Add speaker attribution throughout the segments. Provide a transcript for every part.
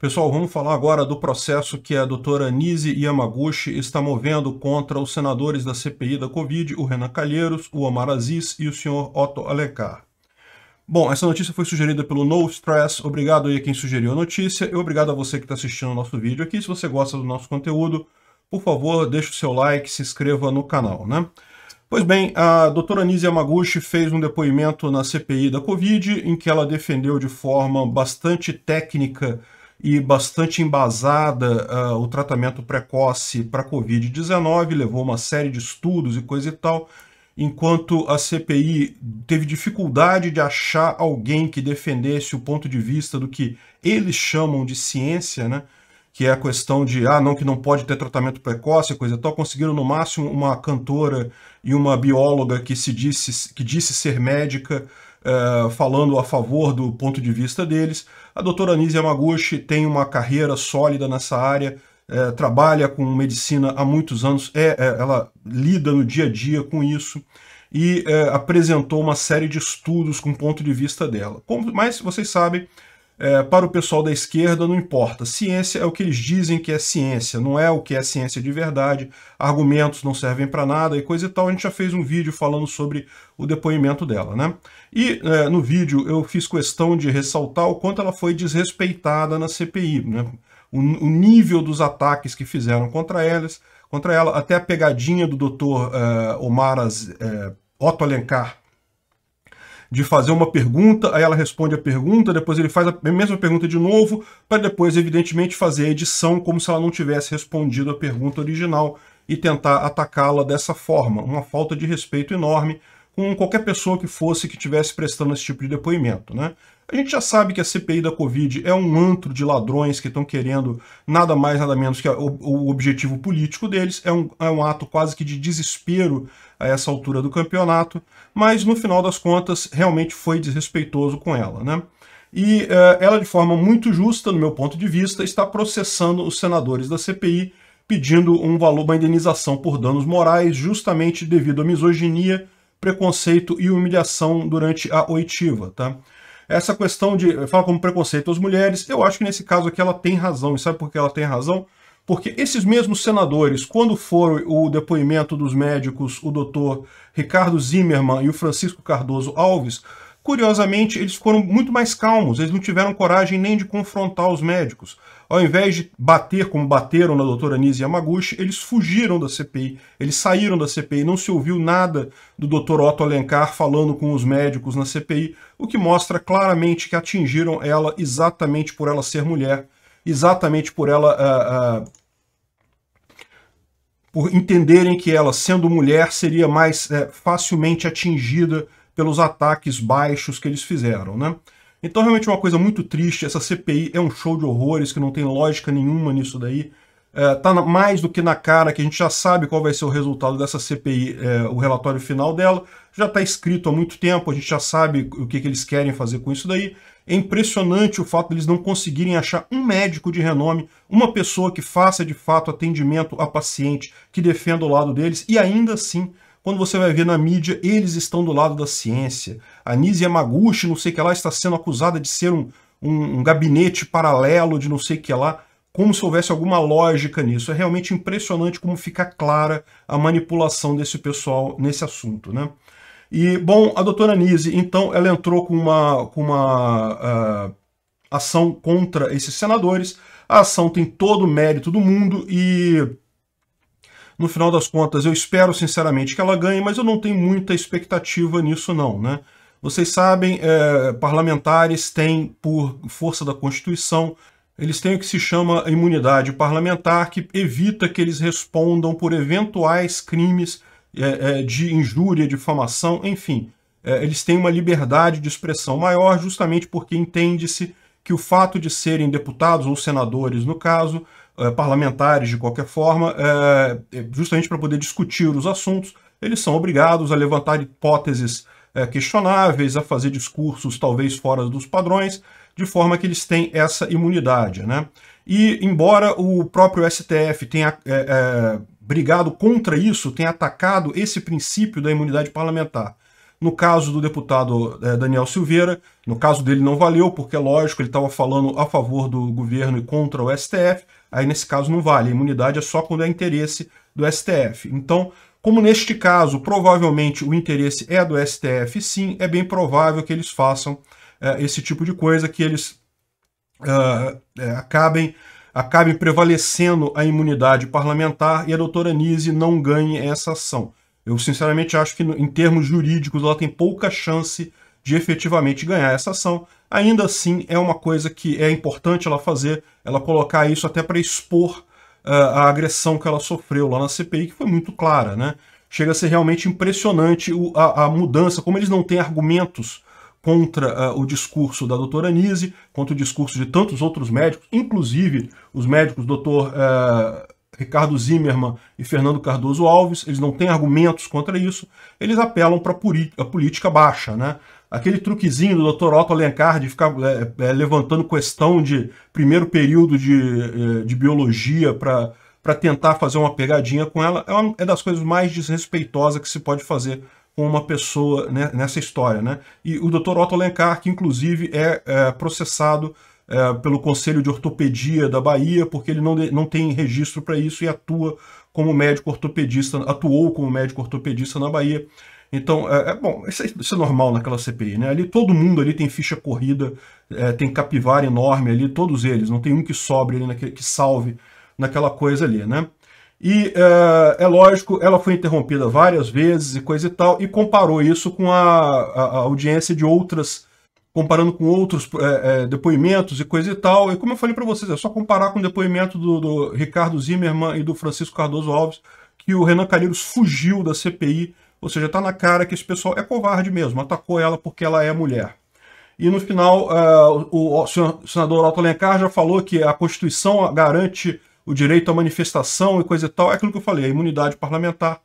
Speaker 1: Pessoal, vamos falar agora do processo que a doutora Nise Yamaguchi está movendo contra os senadores da CPI da Covid, o Renan Calheiros, o Omar Aziz e o senhor Otto Alencar. Bom, essa notícia foi sugerida pelo No Stress. Obrigado aí a quem sugeriu a notícia e obrigado a você que está assistindo o nosso vídeo aqui. Se você gosta do nosso conteúdo, por favor, deixe o seu like, se inscreva no canal, né? Pois bem, a doutora Nise Yamaguchi fez um depoimento na CPI da Covid, em que ela defendeu de forma bastante técnica e bastante embasada uh, o tratamento precoce para Covid-19, levou uma série de estudos e coisa e tal, enquanto a CPI teve dificuldade de achar alguém que defendesse o ponto de vista do que eles chamam de ciência, né? que é a questão de, ah, não, que não pode ter tratamento precoce, coisa e tal, conseguiram no máximo uma cantora e uma bióloga que se disse, que disse ser médica, eh, falando a favor do ponto de vista deles. A doutora Anise Yamaguchi tem uma carreira sólida nessa área, eh, trabalha com medicina há muitos anos, é, é, ela lida no dia a dia com isso e eh, apresentou uma série de estudos com o ponto de vista dela. Como, mas vocês sabem, é, para o pessoal da esquerda, não importa. Ciência é o que eles dizem que é ciência, não é o que é ciência de verdade. Argumentos não servem para nada e coisa e tal. A gente já fez um vídeo falando sobre o depoimento dela, né? E é, no vídeo eu fiz questão de ressaltar o quanto ela foi desrespeitada na CPI, né? O, o nível dos ataques que fizeram contra elas, contra ela, até a pegadinha do doutor uh, Omar é, Otto Alencar de fazer uma pergunta, aí ela responde a pergunta, depois ele faz a mesma pergunta de novo, para depois, evidentemente, fazer a edição como se ela não tivesse respondido a pergunta original e tentar atacá-la dessa forma. Uma falta de respeito enorme com qualquer pessoa que fosse que estivesse prestando esse tipo de depoimento. Né? A gente já sabe que a CPI da Covid é um antro de ladrões que estão querendo nada mais, nada menos que o, objetivo político deles. É um, é um ato quase que de desespero a essa altura do campeonato, mas no final das contas realmente foi desrespeitoso com ela, né? E uh, ela, de forma muito justa, no meu ponto de vista, está processando os senadores da CPI, pedindo um valor, uma indenização por danos morais, justamente devido à misoginia, preconceito e humilhação durante a oitiva, tá? Essa questão de fala como preconceito às mulheres, eu acho que nesse caso aqui ela tem razão. E sabe por que ela tem razão? Porque esses mesmos senadores, quando foram o depoimento dos médicos, o doutor Ricardo Zimmermann e o Francisco Cardoso Alves, Curiosamente, eles foram muito mais calmos, eles não tiveram coragem nem de confrontar os médicos. Ao invés de bater como bateram na doutora Nise Yamaguchi, eles fugiram da CPI, eles saíram da CPI, não se ouviu nada do doutor Otto Alencar falando com os médicos na CPI, o que mostra claramente que atingiram ela exatamente por ela ser mulher, exatamente por ela uh, uh, por entenderem que ela, sendo mulher, seria mais é, facilmente atingida pelos ataques baixos que eles fizeram, né? Então, realmente uma coisa muito triste, essa CPI é um show de horrores, que não tem lógica nenhuma nisso daí. É, tá mais do que na cara que a gente já sabe qual vai ser o resultado dessa CPI, é, o relatório final dela. Já está escrito há muito tempo, a gente já sabe o que, que eles querem fazer com isso daí. É impressionante o fato deles de não conseguirem achar um médico de renome, uma pessoa que faça de fato atendimento a paciente, que defenda o lado deles, e ainda assim quando você vai ver na mídia, eles estão do lado da ciência. A Nise Yamaguchi, não sei o que lá, está sendo acusada de ser um, um, um gabinete paralelo de não sei o que lá, como se houvesse alguma lógica nisso. É realmente impressionante como fica clara a manipulação desse pessoal nesse assunto, né? E, bom, a doutora Nise, então, ela entrou com uma, com uma uh, ação contra esses senadores. A ação tem todo o mérito do mundo e no final das contas, eu espero sinceramente que ela ganhe, mas eu não tenho muita expectativa nisso não, né? Vocês sabem, é, parlamentares têm, por força da Constituição, eles têm o que se chama imunidade parlamentar, que evita que eles respondam por eventuais crimes é, é, de injúria, difamação, enfim. É, eles têm uma liberdade de expressão maior justamente porque entende-se que o fato de serem deputados ou senadores, no caso, eh, parlamentares de qualquer forma, eh, eh, justamente para poder discutir os assuntos, eles são obrigados a levantar hipóteses questionáveis, a fazer discursos talvez fora dos padrões, de forma que eles têm essa imunidade. Né? E, embora o próprio STF tenha brigado contra isso, tenha atacado esse princípio da imunidade parlamentar no caso do deputado é, Daniel Silveira, no caso dele não valeu, porque é lógico, ele estava falando a favor do governo e contra o STF, aí nesse caso não vale. A imunidade é só quando é interesse do STF. Então, como neste caso provavelmente o interesse é do STF, sim, é bem provável que eles façam é, esse tipo de coisa, que eles uh, é, acabem prevalecendo a imunidade parlamentar e a doutora Nise não ganhe essa ação. Eu sinceramente acho que em termos jurídicos ela tem pouca chance de efetivamente ganhar essa ação. Ainda assim, é uma coisa que é importante ela fazer, ela colocar isso até para expor uh, a agressão que ela sofreu lá na CPI, que foi muito clara, né? Chega a ser realmente impressionante o, a, a, mudança, como eles não têm argumentos contra uh, o discurso da doutora Anise, contra o discurso de tantos outros médicos, inclusive os médicos doutor uh, Ricardo Zimmermann e Fernando Cardoso Alves, eles não têm argumentos contra isso, eles apelam para a política baixa, né? Aquele truquezinho do Dr. Otto Alencar de ficar é, é, levantando questão de primeiro período de, é, de biologia para para tentar fazer uma pegadinha com ela, é uma é das coisas mais desrespeitosas que se pode fazer com uma pessoa né, nessa história. Né? E o Dr. Otto Alencar, que inclusive é, é processado é, pelo Conselho de Ortopedia da Bahia, porque ele não, não tem registro para isso e atua como médico ortopedista, atuou como médico ortopedista na Bahia. Então, é, é bom, isso é, isso é, normal naquela CPI, né? Ali todo mundo ali tem ficha corrida, é, tem capivara enorme ali, todos eles, não tem um que sobre ali, naquele, que salve naquela coisa ali, né? E é, é, lógico, ela foi interrompida várias vezes e coisa e tal, e comparou isso com a, a, a audiência de outras comparando com outros é, é, depoimentos e coisa e tal. E como eu falei para vocês, é só comparar com o depoimento do, do, Ricardo Zimmermann e do Francisco Cardoso Alves, que o Renan Calheiros fugiu da CPI, ou seja, está na cara que esse pessoal é covarde mesmo, atacou ela porque ela é mulher. E no final, uh, o, o, senador Alto Alencar já falou que a Constituição garante o direito à manifestação e coisa e tal. É aquilo que eu falei, a imunidade parlamentar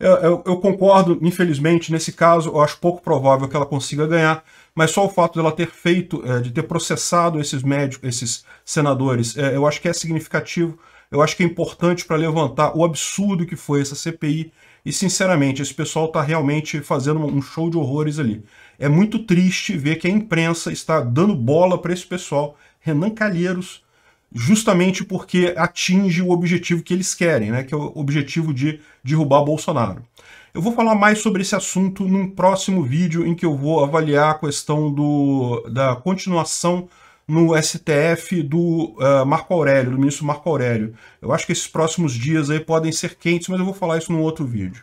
Speaker 1: eu, eu, eu, concordo, infelizmente, nesse caso, eu acho pouco provável que ela consiga ganhar, mas só o fato dela ter feito, é, de ter processado esses médicos, esses senadores, é, eu acho que é significativo, eu acho que é importante para levantar o absurdo que foi essa CPI. E, sinceramente, esse pessoal está realmente fazendo um show de horrores ali. É muito triste ver que a imprensa está dando bola para esse pessoal. Renan Calheiros justamente porque atinge o objetivo que eles querem, né, que é o objetivo de derrubar Bolsonaro. Eu vou falar mais sobre esse assunto num próximo vídeo em que eu vou avaliar a questão do, da continuação no STF do uh, Marco Aurélio, do ministro Marco Aurélio. Eu acho que esses próximos dias aí podem ser quentes, mas eu vou falar isso num outro vídeo.